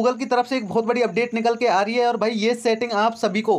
Google की तरफ से एक बहुत बड़ी अपडेट निकल के आ रही है और भाई ये सेटिंग आप सभी को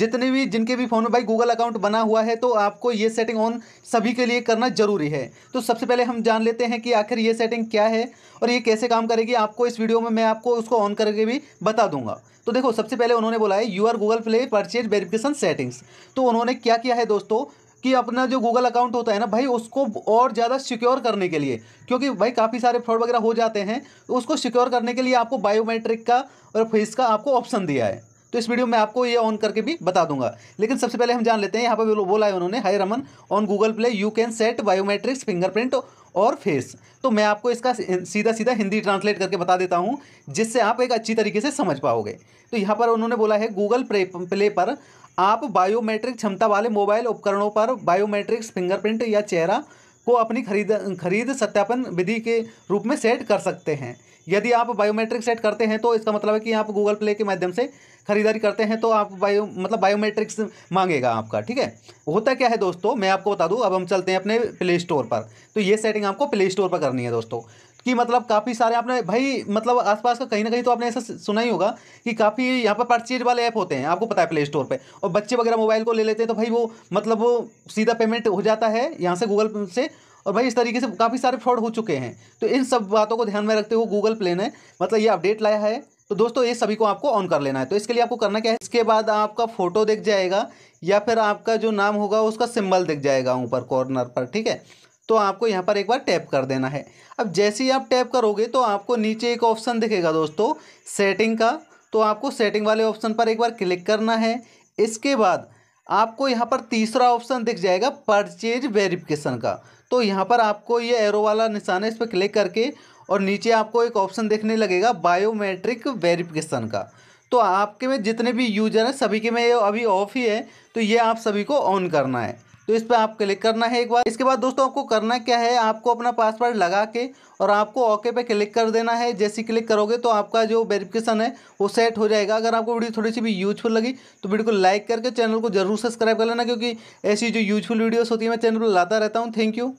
जितने भी जिनके भी फ़ोन में भाई गूगल अकाउंट बना हुआ है तो आपको ये सेटिंग ऑन सभी के लिए करना ज़रूरी है तो सबसे पहले हम जान लेते हैं कि आखिर ये सेटिंग क्या है और ये कैसे काम करेगी आपको इस वीडियो में मैं आपको उसको ऑन करके भी बता दूंगा तो देखो सबसे पहले उन्होंने बोला है your Google Play purchase verification settings तो उन्होंने क्या किया है दोस्तों कि अपना जो गूगल अकाउंट होता है ना भाई उसको और ज़्यादा सिक्योर करने के लिए क्योंकि भाई काफ़ी सारे फ्रॉड वगैरह हो जाते हैं तो उसको सिक्योर करने के लिए आपको बायोमेट्रिक का और फेस का आपको ऑप्शन दिया है तो इस वीडियो में आपको ये ऑन करके भी बता दूंगा लेकिन सबसे पहले हम जान लेते हैं यहाँ पर बोला है उन्होंने hi Raman on Google Play you can set biometrics fingerprint और फेस तो मैं आपको इसका सीधा सीधा हिंदी ट्रांसलेट करके बता देता हूँ जिससे आप एक अच्छी तरीके से समझ पाओगे तो यहाँ पर उन्होंने बोला है गूगल प्ले पर आप बायोमेट्रिक क्षमता वाले मोबाइल उपकरणों पर बायोमेट्रिक्स फिंगरप्रिंट या चेहरा को अपनी खरीद खरीद सत्यापन विधि के रूप में सेट कर सकते हैं यदि आप बायोमेट्रिक सेट करते हैं तो इसका मतलब है कि आप गूगल प्ले के माध्यम से खरीदारी करते हैं तो आप बायो मतलब बायोमेट्रिक्स मांगेगा आपका ठीक है होता क्या है दोस्तों मैं आपको बता दूं अब हम चलते हैं अपने प्ले स्टोर पर तो ये सेटिंग आपको प्ले स्टोर पर करनी है दोस्तों कि मतलब काफ़ी सारे आपने भाई मतलब आसपास का कहीं ना कहीं तो आपने ऐसा सुना ही होगा कि काफ़ी यहाँ पर परचेज वाले ऐप होते हैं आपको पता है प्ले स्टोर पे और बच्चे वगैरह मोबाइल को ले लेते हैं तो भाई वो मतलब वो सीधा पेमेंट हो जाता है यहाँ से गूगल से और भाई इस तरीके से काफ़ी सारे फ्रॉड हो चुके हैं तो इन सब बातों को ध्यान में रखते हुए गूगल प्ले ने मतलब ये अपडेट लाया है तो दोस्तों ये सभी को आपको ऑन कर लेना है तो इसके लिए आपको करना क्या है इसके बाद आपका फ़ोटो दिख जाएगा या फिर आपका जो नाम होगा उसका सिंबल दिख जाएगा ऊपर कॉर्नर पर ठीक है तो आपको यहाँ पर एक बार टैप कर देना है अब जैसे ही आप टैप करोगे तो आपको नीचे एक ऑप्शन दिखेगा दोस्तों सेटिंग का तो आपको सेटिंग वाले ऑप्शन पर एक बार क्लिक करना है इसके बाद आपको यहाँ पर तीसरा ऑप्शन दिख जाएगा परचेज वेरिफिकेशन का तो यहाँ पर आपको ये एरो वाला निशान है इस पर क्लिक करके और नीचे आपको एक ऑप्शन देखने लगेगा बायोमेट्रिक वेरिफिकेशन का तो आपके में जितने भी यूजर हैं सभी के में ये अभी ऑफ ही है तो ये आप सभी को ऑन करना है तो इस पर आप क्लिक करना है एक बार इसके बाद दोस्तों आपको करना क्या है आपको अपना पासवर्ड लगा के और आपको ओके पे क्लिक कर देना है जैसे क्लिक करोगे तो आपका जो वेरिफिकेशन है वो सेट हो जाएगा अगर आपको वीडियो थोड़ी सी भी यूजफुल लगी तो वीडियो को लाइक करके चैनल को जरूर सब्सक्राइब कर लेना क्योंकि ऐसी जो यूजफुल वीडियोज़ होती है मैं चैनल पर लाता रहता हूँ थैंक यू